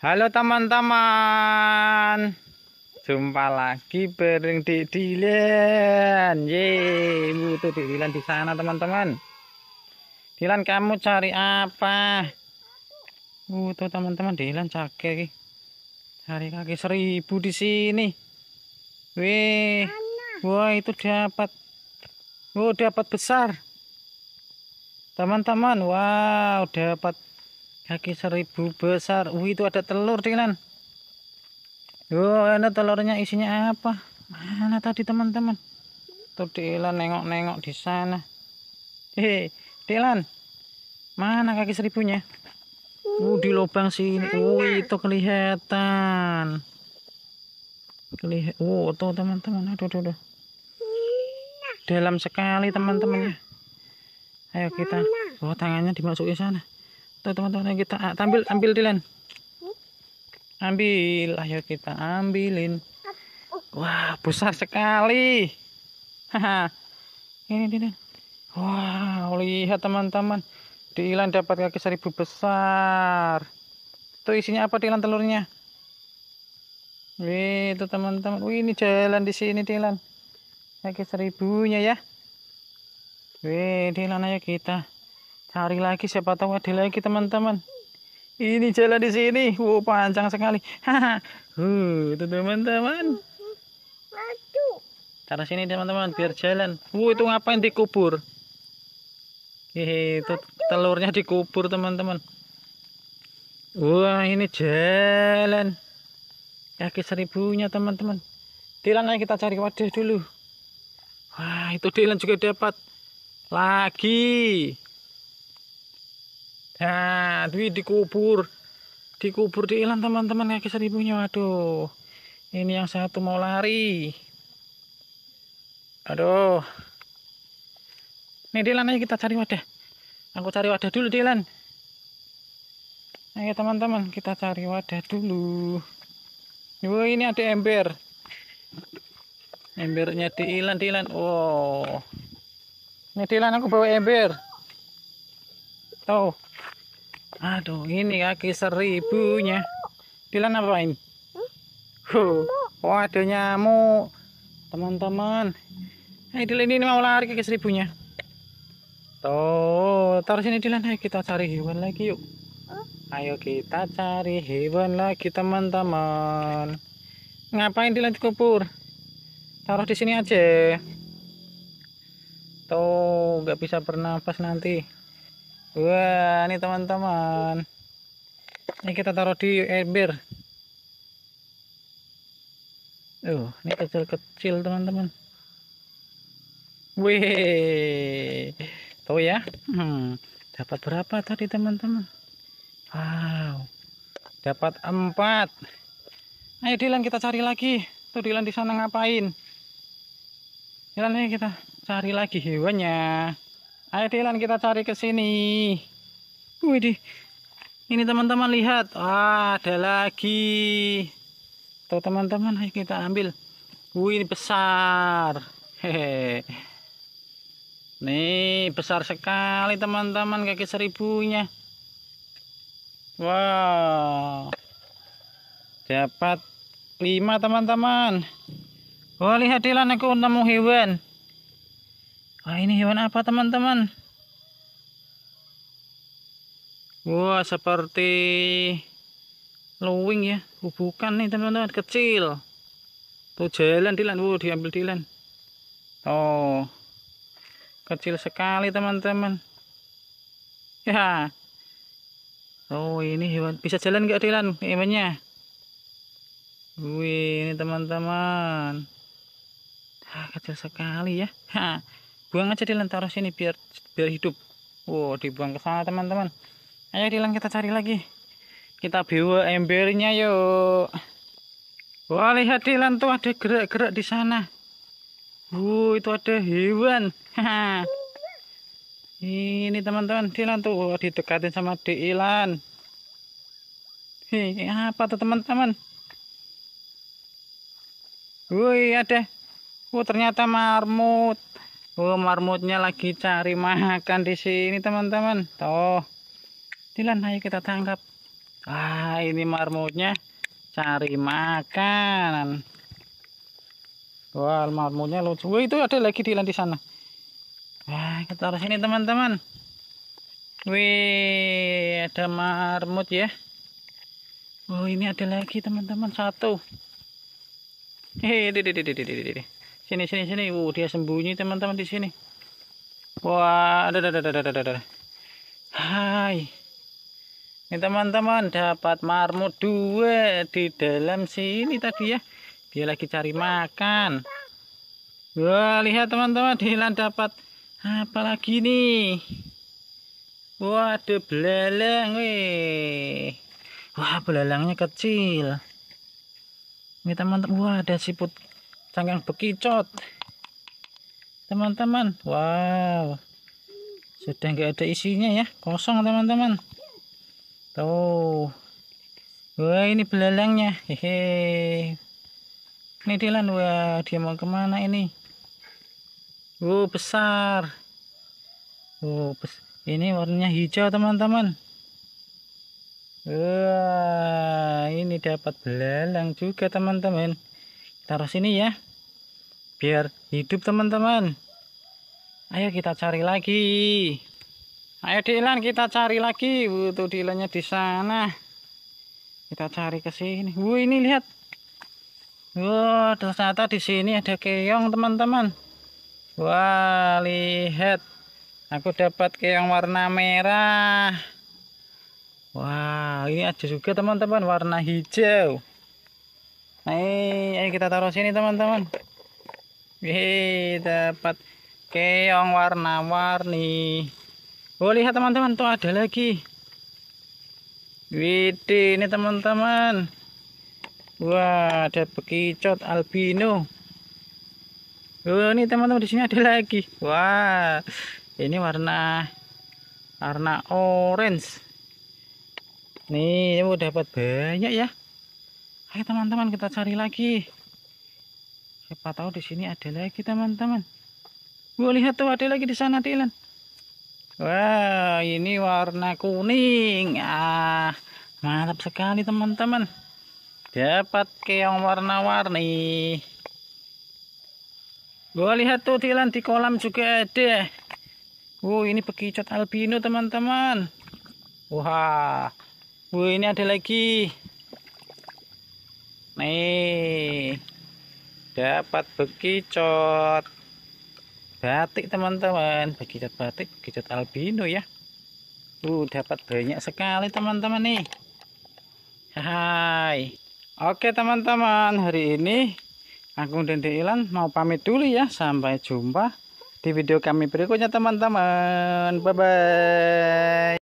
Halo teman-teman Jumpa lagi bareng di Dilan Ye, Itu Dik Dilan di sana teman-teman Dilan kamu cari apa Itu teman-teman Dilan cakek. Cari kaki seribu di sini Wih Wah itu dapat Oh dapat besar Teman-teman Wow dapat kaki seribu besar uh itu ada telur dengan Oh, ada telurnya isinya apa mana tadi teman-teman tuh Dilan nengok-nengok di sana hehe Dilan mana kaki seribunya uh di lubang sini uh itu kelihatan kelihatan uh oh, tuh teman-teman aduh aduh, aduh. dalam sekali teman temannya ayo kita oh tangannya dimasukin sana Tuh teman-teman kita ah, ambil ambil Dilan. Ambil, ayo kita ambilin. Wah, besar sekali. Haha. ini Dilan. wah lihat teman-teman. Dilan dapat kaki seribu besar. Tuh isinya apa Dilan telurnya? Wih, itu teman-teman. Wih, ini jalan di sini Dilan. Kaki seribunya ya. Wih, Dilan ayo kita. Cari lagi siapa tahu ada lagi teman-teman. Ini jalan di sini. Wow, panjang sekali. Haha. uh, itu teman-teman. Cara sini teman-teman biar jalan. Wow, itu ngapain dikubur? Hehe, itu telurnya dikubur teman-teman. Wah, ini jalan. Kaki seribunya teman-teman. Dilan ayo kita cari wadah dulu. Wah, itu Dilan juga dapat. Lagi. Ya, nah, Dwi dikubur. Dikubur Di Ilan teman-teman kaki seribunya. Waduh. Ini yang satu mau lari. Aduh. Nih Dilan ayo kita cari wadah. Aku cari wadah dulu Dilan. Ayo teman-teman kita cari wadah dulu. Wah, ini ada ember. Embernya Di Dilan Dilan. Wow. Nih Dilan aku bawa ember. Tuh. Aduh, ini kaki seribunya. Dilan apain? Hmm? Huh. Waduh, nyamuk. Teman-teman. Hey, Dilan ini mau lari kaki seribunya. Tuh, taruh sini Dilan. Ayo kita cari hewan lagi yuk. Ayo kita cari hewan lagi teman-teman. Ngapain Dilan dikubur? Taruh di sini aja. Tuh, nggak bisa bernapas nanti. Wah, ini teman-teman. Ini kita taruh di ember. Uh, ini kecil-kecil teman-teman. Wih, tahu ya. Hmm, dapat berapa tadi teman-teman? Wow, dapat empat. Ayo Dilan kita cari lagi. Tuh Dilan di sana ngapain? Dilan ayo kita cari lagi hewannya. Ayo Dilan kita cari ke sini. Widih. Ini teman-teman lihat, ah, ada lagi. Tuh teman-teman, ayo kita ambil. Wih, ini besar. Hehe. Nih, besar sekali teman-teman kaki seribunya. Wow. Dapat 5 teman-teman. Wah, oh, lihat Dilan aku nemu hewan. Nah ini hewan apa teman-teman? Wah seperti lowing ya. bukan nih teman-teman kecil. Tuh jalan Dilan. Wow diambil Dilan. Oh kecil sekali teman-teman. Ya. Oh ini hewan bisa jalan nggak Dilan? Hewannya. Wih ini teman-teman. Ah, kecil sekali ya. Ha buang aja Dilan taruh sini biar biar hidup wow dibuang ke sana teman-teman ayo Dilan kita cari lagi kita bawa embernya yuk wah lihat Dilan tuh ada gerak-gerak di sana Wow, itu ada hewan. ini teman-teman, Dilan tuh didekatin sama Dilan. Hei, apa tuh teman-teman? Woi ada. Wow, ternyata marmut. Oh, marmutnya lagi cari makan di sini, teman-teman. Tuh. Dilan, ayo kita tangkap. Ah, ini marmutnya cari makan. Wah, marmutnya lucu. Wah, itu ada lagi Dilan di sana. Wah, kita taruh sini, teman-teman. Wih, ada marmut ya. Oh, ini ada lagi, teman-teman. Satu. Hei, di di di di di di. Sini sini sini. Uh, dia sembunyi teman-teman di sini. Wah, ada ada ada ada ada. Hai. Ini teman-teman dapat marmut dua di dalam sini tadi ya. Dia lagi cari makan. Wah, lihat teman-teman Dilan dapat apa lagi nih? Wah, ada belalang weh. Wah, belalangnya kecil. Ini teman-teman, wah ada siput cangkang bekicot teman-teman wow sudah nggak ada isinya ya kosong teman-teman tuh wah ini belalangnya hehe ini Dilan wah dia mau kemana ini wow besar wow bes ini warnanya hijau teman-teman wah ini dapat belalang juga teman-teman taruh sini ya biar hidup teman-teman ayo kita cari lagi ayo dilan kita cari lagi butuh dilannya di sana kita cari ke sini wuh ini lihat oh, ternyata di sini ada keong teman-teman wah lihat aku dapat keong warna merah wah ini ada juga teman-teman warna hijau Nah, kita taruh sini teman-teman. Wih, dapat keong warna-warni. Oh, lihat teman-teman, tuh ada lagi. Widih, ini teman-teman. Wah, ada bekicot albino. Oh, ini teman-teman di sini ada lagi. Wah, ini warna warna orange. Nih, udah dapat banyak ya. Ayo teman-teman kita cari lagi. Siapa tahu di sini ada lagi teman-teman. Gua lihat tuh ada lagi di sana Dylan. Wah, ini warna kuning. Ah, mantap sekali teman-teman. Dapat keong warna-warni. Gua lihat tuh Dylan di kolam juga ada. Wow, ini bekicot albino teman-teman. Wah. wuh ini ada lagi. Nih dapat bekicot batik teman-teman bekicot batik bekicot albino ya uh dapat banyak sekali teman-teman nih hai oke teman-teman hari ini aku dan Ilan mau pamit dulu ya sampai jumpa di video kami berikutnya teman-teman bye bye